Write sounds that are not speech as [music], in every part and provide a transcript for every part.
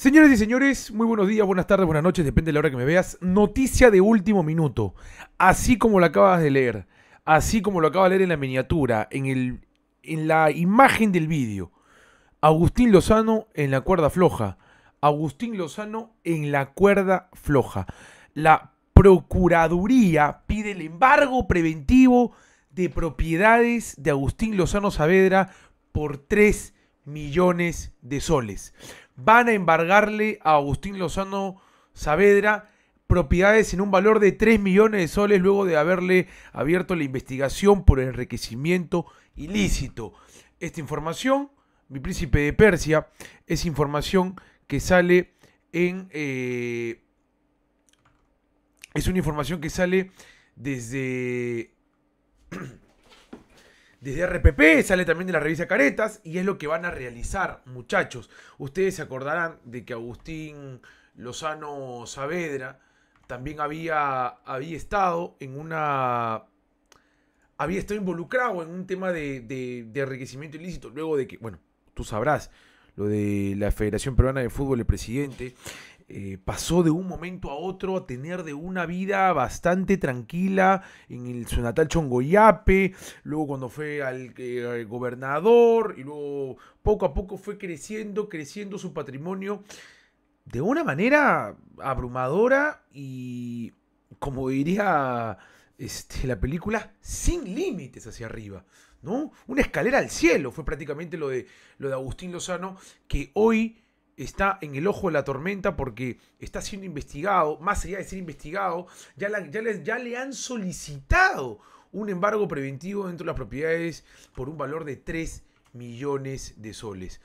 Señores y señores, muy buenos días, buenas tardes, buenas noches, depende de la hora que me veas. Noticia de último minuto, así como lo acabas de leer, así como lo acabas de leer en la miniatura, en, el, en la imagen del vídeo. Agustín Lozano en la cuerda floja. Agustín Lozano en la cuerda floja. La Procuraduría pide el embargo preventivo de propiedades de Agustín Lozano Saavedra por 3 millones de soles van a embargarle a Agustín Lozano Saavedra propiedades en un valor de 3 millones de soles luego de haberle abierto la investigación por enriquecimiento ilícito. Esta información, mi príncipe de Persia, es información que sale en... Eh, es una información que sale desde... [clears throat] desde RPP, sale también de la revista Caretas y es lo que van a realizar, muchachos. Ustedes se acordarán de que Agustín Lozano Saavedra también había, había estado en una... había estado involucrado en un tema de, de enriquecimiento ilícito, luego de que, bueno, tú sabrás, lo de la Federación Peruana de Fútbol, el presidente eh, pasó de un momento a otro a tener de una vida bastante tranquila en el, su natal Chongoyape, luego cuando fue al, eh, gobernador y luego poco a poco fue creciendo, creciendo su patrimonio de una manera abrumadora y como diría este, la película, sin límites hacia arriba. ¿no? Una escalera al cielo fue prácticamente lo de, lo de Agustín Lozano, que hoy está en el ojo de la tormenta porque está siendo investigado, más allá de ser investigado, ya, le, han solicitado un embargo preventivo dentro de las propiedades por un valor de 3 millones de soles.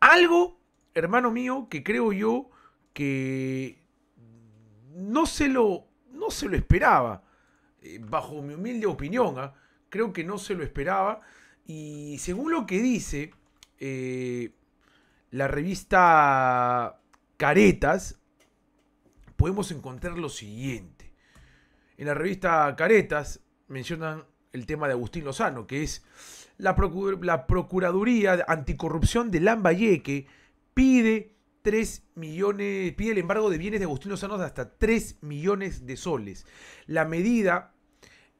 Algo, hermano mío, que creo yo que no se lo, no se lo esperaba, eh, bajo mi humilde opinión, ¿ah? creo que no se lo esperaba. Y según lo que dice, eh, la revista Caretas, podemos encontrar lo siguiente. En la revista Caretas mencionan el tema de Agustín Lozano, que es la, Procuraduría Anticorrupción de Lambayeque pide 3 millones, pide el embargo de bienes de Agustín Lozano de hasta 3 millones de soles. La medida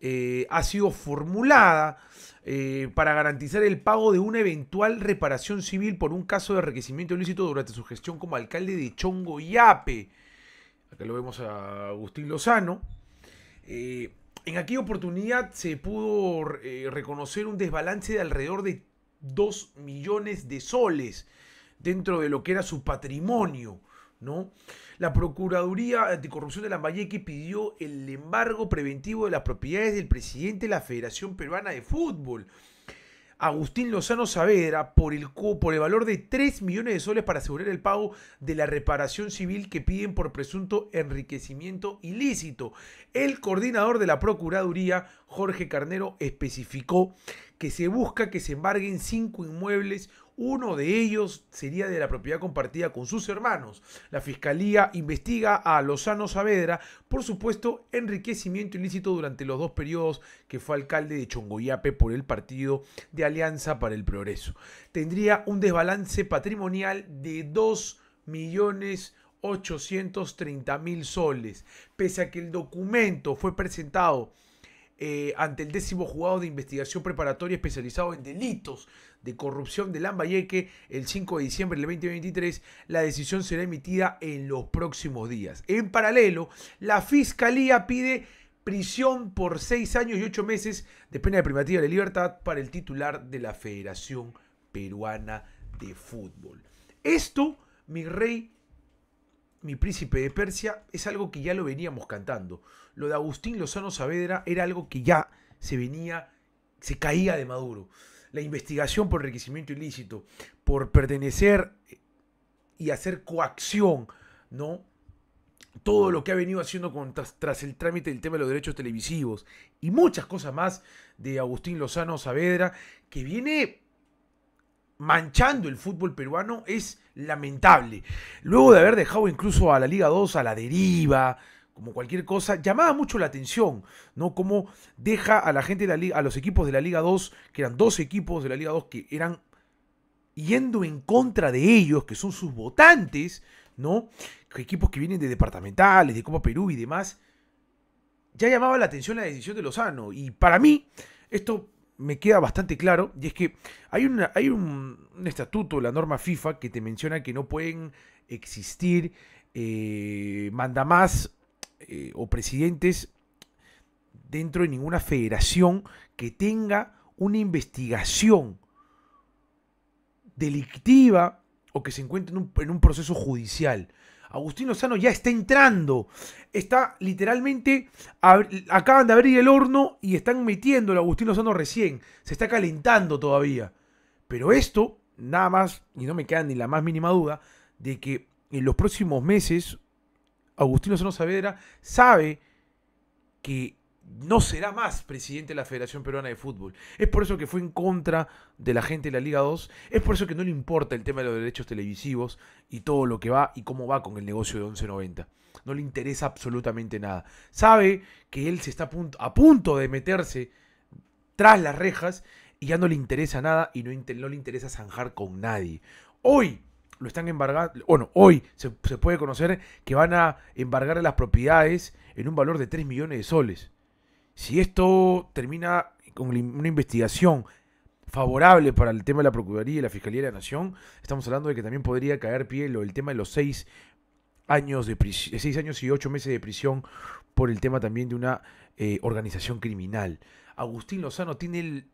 eh, ha sido formulada eh, para garantizar el pago de una eventual reparación civil por un caso de enriquecimiento ilícito durante su gestión como alcalde de Chongo Acá lo vemos a Agustín Lozano. Eh, en aquella oportunidad se pudo reconocer un desbalance de alrededor de 2 millones de soles dentro de lo que era su patrimonio. ¿no? La Procuraduría Anticorrupción de Lambayeque pidió el embargo preventivo de las propiedades del presidente de la Federación Peruana de Fútbol. Agustín Lozano Saavedra por el, por el valor de 3 millones de soles para asegurar el pago de la reparación civil que piden por presunto enriquecimiento ilícito. El coordinador de la Procuraduría, Jorge Carnero, especificó que se busca que se embarguen cinco inmuebles. Uno de ellos sería de la propiedad compartida con sus hermanos. La Fiscalía investiga a Lozano Saavedra por supuesto enriquecimiento ilícito durante los dos periodos que fue alcalde de Chongoyape por el partido de Alianza para el Progreso. Tendría un desbalance patrimonial de 2.830.000 millones mil soles. Pese a que el documento fue presentado eh, ante el décimo jugado de investigación preparatoria especializado en delitos de corrupción de Lambayeque el 5 de diciembre del 2023. La decisión será emitida en los próximos días. En paralelo, la Fiscalía pide prisión por seis años y ocho meses de pena de privativa de libertad para el titular de la Federación Peruana de Fútbol. Esto, mi rey, mi príncipe de Persia es algo que ya lo veníamos cantando. Lo de Agustín Lozano Saavedra era algo que ya se venía, se caía de Maduro. La investigación por enriquecimiento ilícito, por pertenecer eh, y hacer coacción, ¿no? Todo lo que ha venido haciendo tras, tras, el trámite del tema de los derechos televisivos y muchas cosas más de Agustín Lozano Saavedra, que viene manchando el fútbol peruano es lamentable. Luego de haber dejado incluso a la Liga 2 a la deriva, como cualquier cosa, llamaba mucho la atención, ¿no? Cómo deja a la gente de la Liga, a los equipos de la Liga 2, que eran dos equipos de la Liga 2 que eran yendo en contra de ellos, que son sus votantes, ¿no? Equipos que vienen de departamentales, de Copa Perú y demás. Ya llamaba la atención la decisión de Lozano. Y para mí, esto me queda bastante claro, y es que hay, una, hay un, estatuto, la norma FIFA, que te menciona que no pueden existir eh, mandamás eh, o presidentes dentro de ninguna federación que tenga una investigación delictiva o que se encuentre en un proceso judicial. Agustino Sano ya está entrando. Está literalmente, acaban de abrir el horno y están metiendo a Agustín Sano recién. Se está calentando todavía. Pero esto, nada más, y no me queda ni la más mínima duda, de que en los próximos meses, Agustino Sano Saavedra sabe que no será más presidente de la Federación Peruana de Fútbol. Es por eso que fue en contra de la gente de la Liga 2, es por eso que no le importa el tema de los derechos televisivos y todo lo que va y cómo va con el negocio de 1190. No le interesa absolutamente nada. Sabe que él se está a punto, de meterse tras las rejas y ya no le interesa nada y no, le interesa zanjar con nadie. Hoy lo están embargando, bueno, hoy se, se puede conocer que van a embargar las propiedades en un valor de 3 millones de soles. Si esto termina con una investigación favorable para el tema de la Procuraduría y la Fiscalía de la Nación, estamos hablando de que también podría caer pie lo tema de los seis años de eh, seis años y ocho meses de prisión por el tema también de una eh, organización criminal. Agustín Lozano tiene,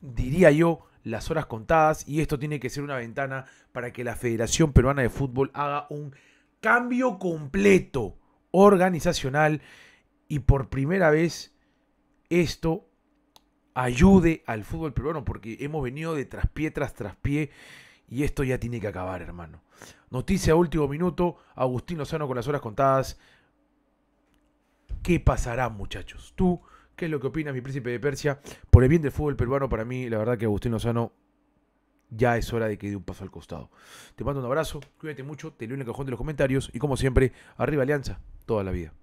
diría yo, las horas contadas y esto tiene que ser una ventana para que la Federación Peruana de Fútbol haga un cambio completo organizacional y por primera vez esto ayude al fútbol peruano, porque hemos venido de traspié tras traspié y esto ya tiene que acabar, hermano. Noticia último minuto, Agustín Lozano con las horas contadas. ¿Qué pasará, muchachos? ¿Tú qué es lo que opinas, mi príncipe de Persia? Por el bien del fútbol peruano, para mí, la verdad que Agustín Lozano ya es hora de que dé un paso al costado. Te mando un abrazo, cuídate mucho, te leo en el cajón de los comentarios y como siempre, arriba Alianza, toda la vida.